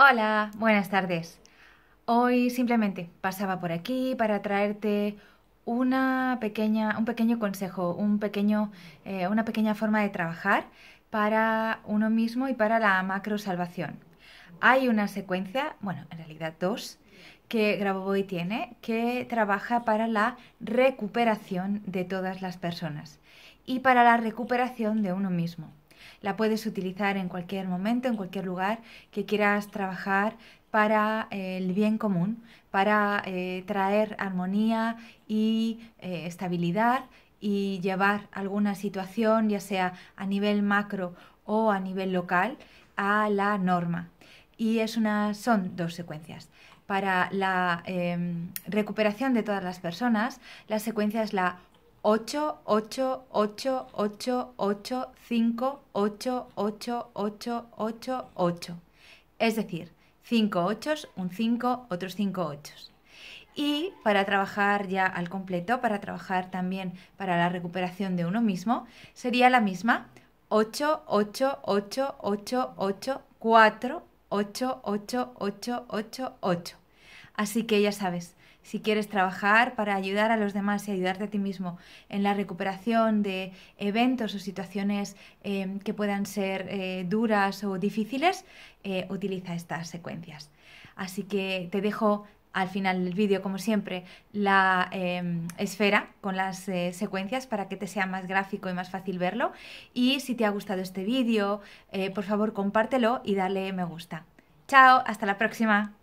Hola, buenas tardes. Hoy simplemente pasaba por aquí para traerte una pequeña, un pequeño consejo, un pequeño, eh, una pequeña forma de trabajar para uno mismo y para la macro salvación. Hay una secuencia, bueno, en realidad dos, que Grabovoi tiene, que trabaja para la recuperación de todas las personas y para la recuperación de uno mismo. La puedes utilizar en cualquier momento, en cualquier lugar que quieras trabajar para eh, el bien común, para eh, traer armonía y eh, estabilidad y llevar alguna situación, ya sea a nivel macro o a nivel local, a la norma. Y es una, son dos secuencias para la em, recuperación de todas las personas, la secuencia es la 8, 8, 8, 8, 8, 5, 8, 8, 8, 8, 8. Es decir, 5 8, un 5, otros 5 8. Y para trabajar ya al completo, para trabajar también para la recuperación de uno mismo, sería la misma. 8, 8, 8, 8, 8, 4, 8, 8, 8, 8, 8. Así que ya sabes, si quieres trabajar para ayudar a los demás y ayudarte a ti mismo en la recuperación de eventos o situaciones eh, que puedan ser eh, duras o difíciles, eh, utiliza estas secuencias. Así que te dejo al final del vídeo, como siempre, la esfera con las secuencias para que te sea más gráfico y más fácil verlo. Y si te ha gustado este vídeo, por favor compártelo y dale me gusta. Chao, hasta la próxima.